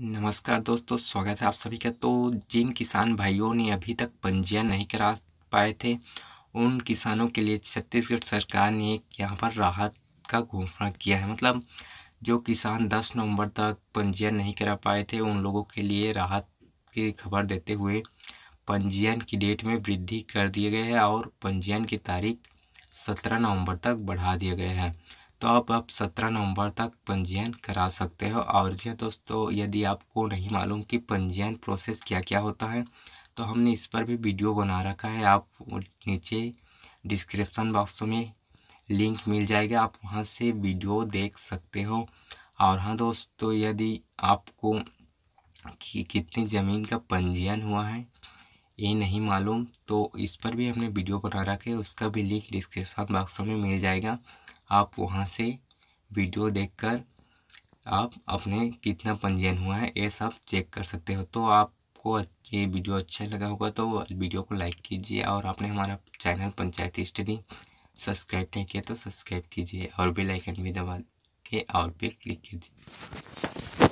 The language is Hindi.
नमस्कार दोस्तों स्वागत है आप सभी का तो जिन किसान भाइयों ने अभी तक पंजीयन नहीं करा पाए थे उन किसानों के लिए छत्तीसगढ़ सरकार ने एक यहाँ पर राहत का घोषणा किया है मतलब जो किसान 10 नवंबर तक पंजीयन नहीं करा पाए थे उन लोगों के लिए राहत की खबर देते हुए पंजीयन की डेट में वृद्धि कर दिए गए हैं और पंजीयन की तारीख सत्रह नवम्बर तक बढ़ा दिया गया है तो आप अब सत्रह नवंबर तक पंजीयन करा सकते हो और जी हाँ दोस्तों यदि आपको नहीं मालूम कि पंजीयन प्रोसेस क्या क्या होता है तो हमने इस पर भी वीडियो बना रखा है आप नीचे डिस्क्रिप्सन बॉक्स में लिंक मिल जाएगा आप वहाँ से वीडियो देख सकते हो और हाँ दोस्तों यदि आपको कि कितनी ज़मीन का पंजीयन हुआ है ये नहीं मालूम तो इस पर भी हमने वीडियो बना रखे उसका भी लिंक डिस्क्रिप्शन बॉक्स में मिल जाएगा आप वहाँ से वीडियो देखकर आप अपने कितना पंजीयन हुआ है ये सब चेक कर सकते हो तो आपको ये वीडियो अच्छा लगा होगा तो वीडियो को लाइक कीजिए और आपने हमारा चैनल पंचायती स्टडी सब्सक्राइब नहीं किया तो सब्सक्राइब कीजिए और बेल आइकन भी दबा के और पे क्लिक कीजिए